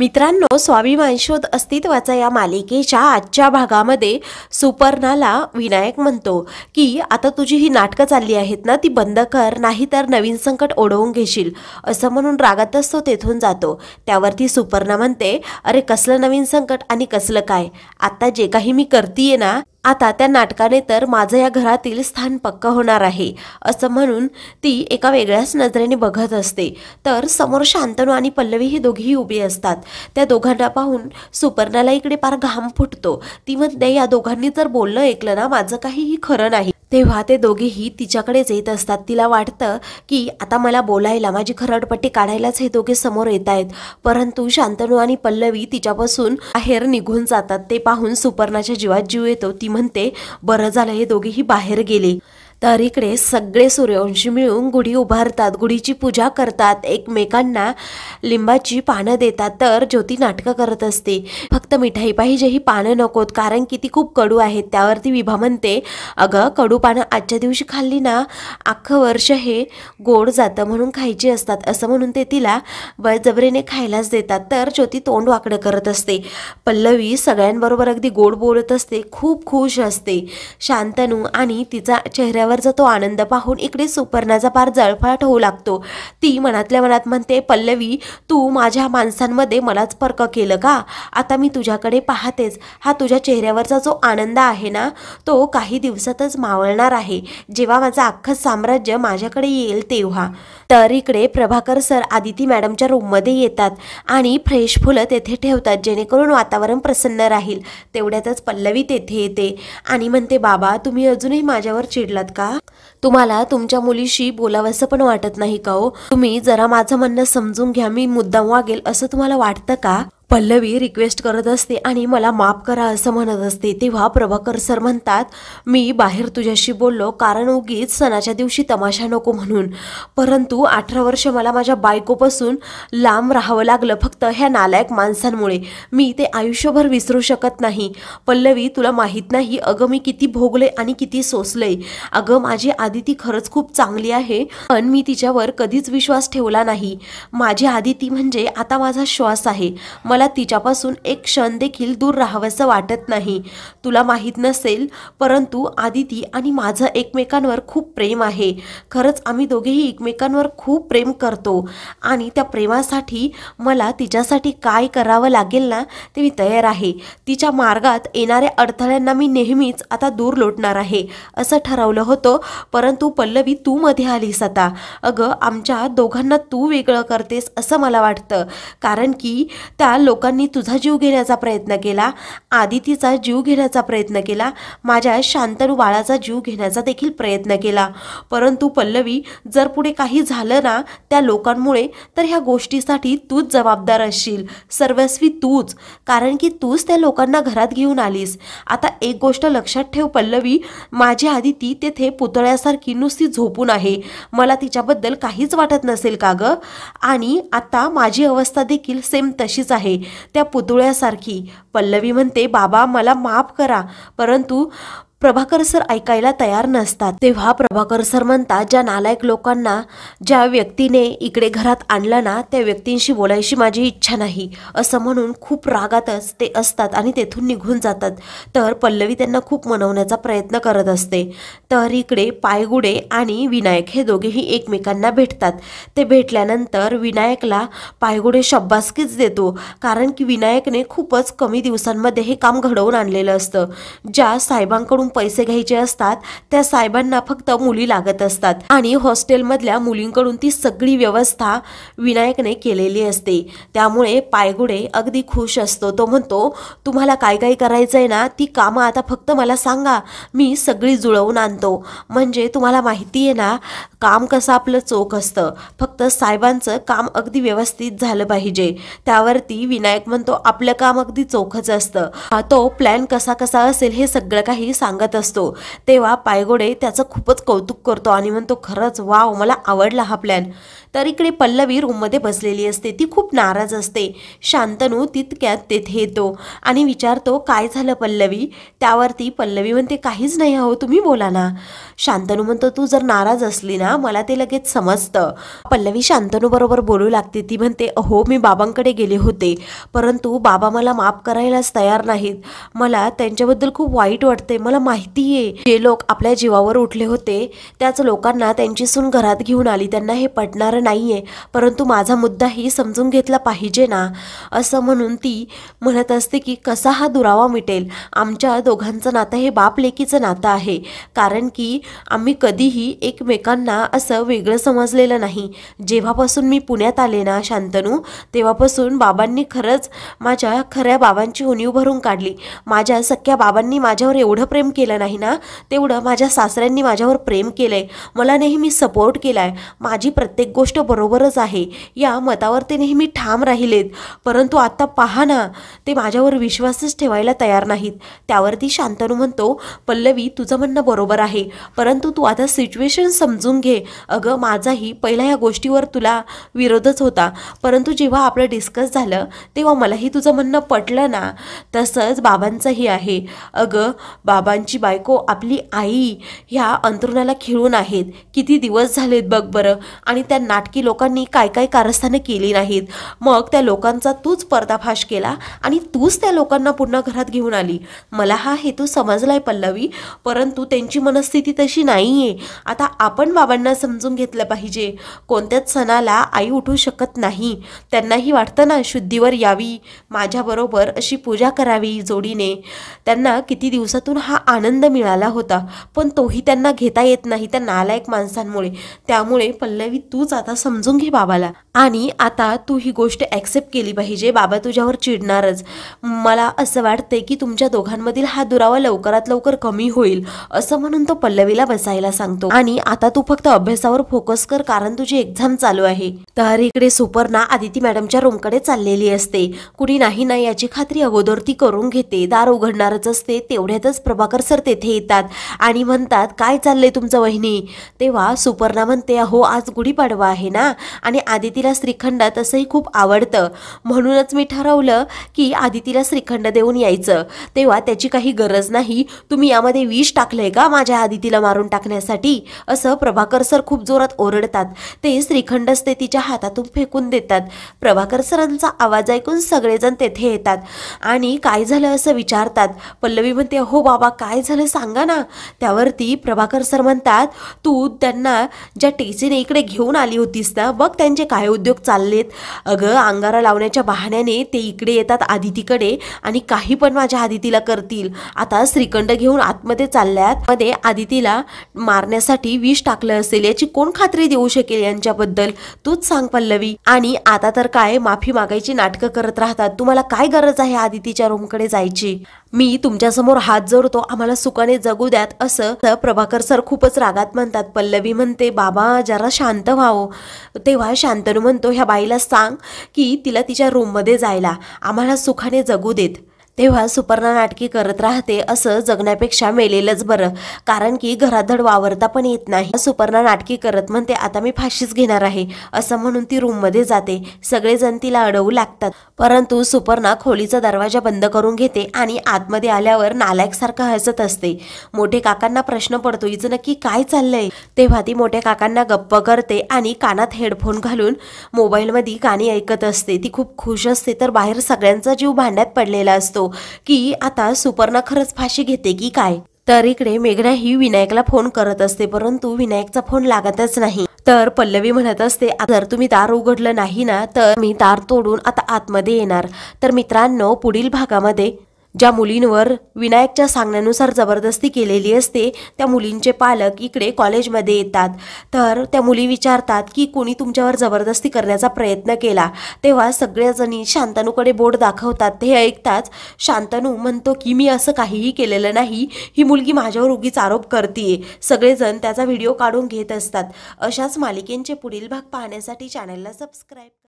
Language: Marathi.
मित्रांनो स्वाभिमान शोध अस्तित्वाचा या मालिकेच्या आजच्या भागामध्ये सुपर्णाला विनायक म्हणतो की आता तुझी ही नाटकं चालली आहेत ना ती बंद कर नाही तर नवीन संकट ओढवून घेशील असं म्हणून रागातच तो तेथून जातो त्यावरती सुपर्णा म्हणते अरे कसलं नवीन संकट आणि कसलं काय आता जे काही मी करतीये ना आता त्या नाटकाने तर माझं या घरातील स्थान पक्क होणार आहे असं म्हणून ती एका वेगळ्याच नजरेने बघत असते तर समोर शांतनू आणि पल्लवी ही दोघीही उभी असतात त्या दोघांना पाहून सुपर्णाला इकडे पार घाम फुटतो ती म्हणते या दोघांनी जर बोलणं ऐकलं ना माझं काहीही खरं नाही तेव्हा ते दोघेही तिच्याकडेच येत असतात तिला वाटतं की आता मला बोलायला माझी खरडपट्टी काढायलाच हे दोघे समोर येत आहेत परंतु शांतनू आणि पल्लवी तिच्यापासून बाहेर निघून जातात ते पाहून सुपर्णाच्या जीवात जीव येतो ती म्हणते बरं झालं हे दोघेही बाहेर गेले तर इकडे सगळे सूर्यवंशी मिळून गुढी उभारतात गुढीची पूजा करतात एकमेकांना लिंबाची पानं देतात तर ज्योती नाटकं करत असते फक्त मिठाई पाहिजे ही पानं नकोत कारण की ती खूप कडू आहेत त्यावरती विभा म्हणते अगं कडू पानं आजच्या दिवशी खाल्ली ना अख्खं वर्ष हे गोड जातं म्हणून खायची असतात असं म्हणून ते तिला बळजबरीने खायलाच देतात तर ज्योती तोंड वाकडं करत असते पल्लवी सगळ्यांबरोबर अगदी गोड बोलत असते खूप खुश असते शांतनू आणि तिचा चेहरा वरचा तो आनंद पाहून इकडे सुपर्णाचा पार जळफळाट होऊ लागतो ती मनातल्या मनात म्हणते पल्लवी तू माझ्या माणसांमध्ये मलाच फरक केलं का आता मी तुझ्याकडे पाहतेच हा तुझ्या चेहऱ्यावरचा जो आनंद आहे ना तो काही दिवसातच मावळणार आहे जेव्हा माझं अख्खं साम्राज्य माझ्याकडे येईल तेव्हा तर इकडे प्रभाकर सर आदिती मॅडमच्या रूममध्ये येतात आणि फ्रेश फुलं तेथे ठेवतात जेणेकरून वातावरण प्रसन्न राहील तेवढ्यातच पल्लवी तेथे येते आणि म्हणते बाबा तुम्ही अजूनही माझ्यावर चिडलात का तुम्हाला तुमच्या मुलीशी बोलावस पण वाटत नाही का हो तुम्ही जरा माझं म्हणणं समजून घ्या मी मुद्दाम वागेल असं तुम्हाला वाटतं का पल्लवी रिक्वेस्ट करत असते आणि मला माफ करा असं म्हणत असते तेव्हा प्रभाकर सर म्हणतात मी बाहेर तुझ्याशी बोललो कारण उगीच सणाच्या दिवशी तमाशा नको म्हणून परंतु अठरा वर्ष मला माझ्या बायकोपासून लांब राहावं लागलं फक्त ह्या नालायक माणसांमुळे मी ते आयुष्यभर विसरू शकत नाही पल्लवी तुला माहीत नाही अगं मी किती भोगले आणि किती सोसले अगं माझी आदिती खरंच खूप चांगली आहे पण मी तिच्यावर कधीच विश्वास ठेवला नाही माझी आदिती म्हणजे आता माझा श्वास आहे मला मला तिच्यापासून एक क्षण देखील दूर राहावंसं वाटत नाही तुला माहीत नसेल परंतु आदिती आणि माझं एकमेकांवर खूप प्रेम आहे खरंच आम्ही दोघेही एकमेकांवर खूप प्रेम करतो आणि त्या प्रेमासाठी मला तिच्यासाठी काय करावं लागेल ना ते मी तयार आहे तिच्या मार्गात येणाऱ्या अडथळ्यांना मी नेहमीच आता दूर लोटणार आहे असं ठरवलं होतं परंतु पल्लवी तू मध्ये आलीस आता अगं आमच्या दोघांना तू वेगळं करतेस असं मला वाटतं कारण की त्या लोकांनी तुझा जीव घेण्याचा प्रयत्न केला आदितीचा जीव घेण्याचा प्रयत्न केला माझ्या शांतनू बाळाचा जीव घेण्याचा देखील प्रयत्न केला परंतु पल्लवी जर पुढे काही झालं ना त्या लोकांमुळे तर ह्या गोष्टीसाठी तूच जबाबदार असशील सर्वस्वी तूच कारण की तूच त्या लोकांना घरात घेऊन आलीस आता एक गोष्ट लक्षात ठेव पल्लवी माझी आदिती तेथे पुतळ्यासारखी नुसती झोपून आहे मला तिच्याबद्दल काहीच वाटत नसेल का गं आणि आता माझी अवस्था देखील सेम तशीच आहे त्या पुतळ्यासारखी पल्लवी म्हणते बाबा मला माफ करा परंतु प्रभाकर सर ऐकायला तयार नसतात तेव्हा प्रभाकर सर म्हणतात ज्या नालायक लोकांना ज्या व्यक्तीने इकडे घरात आणलं ना त्या व्यक्तींशी बोलायची माझी इच्छा नाही असं म्हणून खूप रागातच ते असतात आणि तेथून निघून जातात तर पल्लवी त्यांना खूप मनवण्याचा प्रयत्न करत असते तर इकडे पायगुडे आणि विनायक हे दोघेही एकमेकांना भेटतात ते भेटल्यानंतर विनायकला पायगुडे शब्बासकीच देतो कारण की विनायकने खूपच कमी दिवसांमध्ये हे काम घडवून आणलेलं असतं ज्या साहेबांकडून पैसे घ्यायचे असतात त्या साहेबांना फक्त मुली लागत असतात आणि हॉस्टेलमधल्या मुलींकडून ती सगळी व्यवस्था विनायकने केलेली असते त्यामुळे पायगुडे अगदी खुश असतो तो म्हणतो तुम्हाला काय काय करायचं आहे ना ती कामं आता फक्त मला सांगा मी सगळी जुळवून आणतो म्हणजे तुम्हाला माहिती आहे ना काम कसं आपलं चोख असतं फक्त साहेबांचं काम अगदी व्यवस्थित झालं पाहिजे त्यावरती विनायक म्हणतो आपलं काम अगदी चोखच असतं तो प्लॅन कसा कसा असेल हे सगळं काही सांगा सांगत असतो तेव्हा पायगोडे त्याचं खूपच कौतुक करतो आणि म्हणतो खरंच वाव मला आवडला हा प्लॅन तर इकडे पल्लवी रूममध्ये बसलेली असते ती खूप नाराज असते शांतनू तितक्यात तेथे येतो आणि विचारतो काय झालं पल्लवी त्यावरती पल्लवी म्हणते काहीच नाही हो तुम्ही बोला ना शांतनू म्हणतो तू जर नाराज असली ना मला ते लगेच समजतं पल्लवी शांतनूबरोबर बोलू लागते ती म्हणते अहो मी बाबांकडे गेले होते परंतु बाबा मला माफ करायलाच तयार नाहीत मला त्यांच्याबद्दल खूप वाईट वाटते मला माहिती आहे जे लोक आपल्या जीवावर उठले होते त्याच लोकांना त्यांची सून घरात घेऊन आली त्यांना हे पटणार नाही आहे परंतु माझा मुद्दाही समजून घेतला पाहिजे ना असं म्हणून ती म्हणत असते की कसा हा दुरावा मिटेल आमच्या दोघांचं नातं हे बाप लेकीचं नातं आहे कारण की आम्ही कधीही एकमेकांना असं वेगळं समजलेलं नाही जेव्हापासून मी पुण्यात आले ना शांतनू तेव्हापासून बाबांनी खरंच माझ्या खऱ्या बाबांची उणीव भरून काढली माझ्या सख्या बाबांनी माझ्यावर एवढं प्रेम केलं नाही ना तेवढं माझ्या सासऱ्यांनी माझ्यावर प्रेम केलं आहे मला नेहमी सपोर्ट केला आहे माझी प्रत्येक गोष्ट गोष्ट बरोबरच आहे या मतावर ते नेहमी ठाम राहिलेत परंतु आता पहा ना ते माझ्यावर विश्वासच ठेवायला तयार नाहीत त्यावरती शांतनू म्हणतो पल्लवी तुझं म्हणणं बरोबर आहे परंतु तू आता सिच्युएशन समजून घे अगं माझाही पहिला या गोष्टीवर तुला विरोधच होता परंतु जेव्हा आपलं डिस्कस झालं तेव्हा मलाही तुझं म्हणणं पटलं ना तसंच बाबांचंही आहे अगं बाबांची बायको आपली आई ह्या अंतरुणाला खिळून आहेत किती दिवस झालेत बघ बरं आणि त्या नाटकी लोकांनी काय काय कारस्थानं केली नाहीत मग त्या लोकांचा तूच पर्दाफाश केला आणि तूच त्या लोकांना पुन्हा घरात घेऊन आली मला हा हेतू समजलाय पल्लवी परंतु त्यांची मनस्थिती तशी नाही आहे आता आपण बाबांना समजून घेतलं पाहिजे कोणत्याच सणाला आई उठू शकत नाही त्यांनाही वाटतं ना शुद्धीवर यावी माझ्याबरोबर अशी पूजा करावी जोडीने त्यांना किती दिवसातून हा आनंद मिळाला होता पण तोही त्यांना घेता येत नाही त्या नालायक माणसांमुळे त्यामुळे पल्लवी तूच आता समजून घे बाबाला आणि आता तू ही गोष्ट ॲक्सेप्ट केली पाहिजे बाबा तुझ्यावर चिडणारच मला असं वाटते की तुमच्या दोघांमधील हा दुरावा लवकरात लवकर कमी होईल असं म्हणून तो पल्लवीला बसायला सांगतो आणि आता तू फक्त अभ्यासावर फोकस कर कारण तुझी एक्झाम चालू आहे तर इकडे सुपर्णा आदिती मॅडमच्या रूमकडे चाललेली असते कुणी नाही ना याची खात्री अगोदर ती करून घेते दार उघडणारच असते तेवढ्यातच प्रभाकर सर तेथे येतात आणि म्हणतात काय चाललंय तुमचं वहिनी तेव्हा सुपर्णा म्हणते अहो आज गुढीपाडवा आहे ना आणि आदितीला श्रीखंड तसंही खूप आवडतं म्हणूनच मी ठरवलं की आदितीला श्रीखंड देऊन यायचं तेव्हा त्याची काही गरज नाही तुम्ही यामध्ये विष टाकलंय का माझ्या आदितीला मारून टाकण्यासाठी असं प्रभाकर सर खूप जोरात ओरडतात ते श्रीखंडच ते तिच्या हातातून फेकून देतात प्रभाकर सरांचा आवाज ऐकून सगळेजण तेथे येतात आणि काय झालं असं विचारतात पल्लवी म्हणते हो बाबा काय झालं सांगा ना त्यावरती प्रभाकर सर म्हणतात तू त्यांना ज्या टेसीने इकडे घेऊन आली होतीस ना बघ त्यांचे काय उद्योग चाललेत अगं अंगारा लावण्याच्या बहाण्याने ते इकडे येतात आदितीकडे आणि काही पण माझ्या आदितीला करतील आता श्रीखंड घेऊन आतमध्ये चालल्यात मध्ये आदितीला मारण्यासाठी विष टाकलं असेल याची कोण खात्री देऊ शकेल यांच्याबद्दल तूच सांग पल्लवी आणि आता तर काय माफी मागायची नाटकं करत राहतात तुम्हाला काय गरज आहे आदितीच्या रूमकडे जायची मी तुमच्यासमोर हात जोडतो आम्हाला सुखाने जगू द्यात असं प्रभाकर सर खूपच रागात म्हणतात पल्लवी म्हणते बाबा जरा शांत व्हावं तेव्हा शांतनू म्हणतो ह्या बाईला सांग की तिला तिच्या रूममध्ये जायला आम्हाला सुखाने जगू देत तेव्हा सुपर्णा नाटकी करत राहते असं जगण्यापेक्षा मेलेलंच बरं कारण की घराधड वावरता पण येत नाही सुपर्णा नाटकी करत म्हणते आता मी फाशीच घेणार आहे असं म्हणून ती रूममध्ये जाते सगळेजण तिला अडवू लागतात परंतु सुपर्णा खोलीचा दरवाजा बंद करून घेते आणि आतमध्ये आल्यावर नालायकसारखं हसत असते मोठे काकांना प्रश्न पडतो इचं नक्की काय चाललंय तेव्हा ती मोठ्या काकांना गप्प करते आणि कानात हेडफोन घालून मोबाईलमध्ये गाणी ऐकत असते ती खूप खुश असते तर बाहेर सगळ्यांचा जीव भांड्यात पडलेला असतो की आता सुपर्णा खरंच फाशी घेते की काय तर इकडे मेघना ही विनायकला फोन करत असते परंतु विनायकचा फोन लागतच नाही तर पल्लवी म्हणत असते जर तुम्ही दार उघडलं नाही ना तर मी तार तोडून आता आतमध्ये येणार तर मित्रांनो पुढील भागामध्ये ज्या मुलींवर विनायकच्या सांगण्यानुसार जबरदस्ती केलेली असते त्या मुलींचे पालक इकडे कॉलेजमध्ये येतात तर त्या मुली विचारतात की कोणी तुमच्यावर जबरदस्ती करण्याचा प्रयत्न केला तेव्हा सगळ्याजणी शांतनूकडे बोर्ड दाखवतात हे ऐकताच शांतनू म्हणतो की मी असं काहीही केलेलं नाही ही मुलगी माझ्यावर उगीच आरोप करते सगळेजण त्याचा व्हिडिओ काढून घेत असतात अशाच मालिकेंचे पुढील भाग पाहण्यासाठी चॅनलला सबस्क्राईब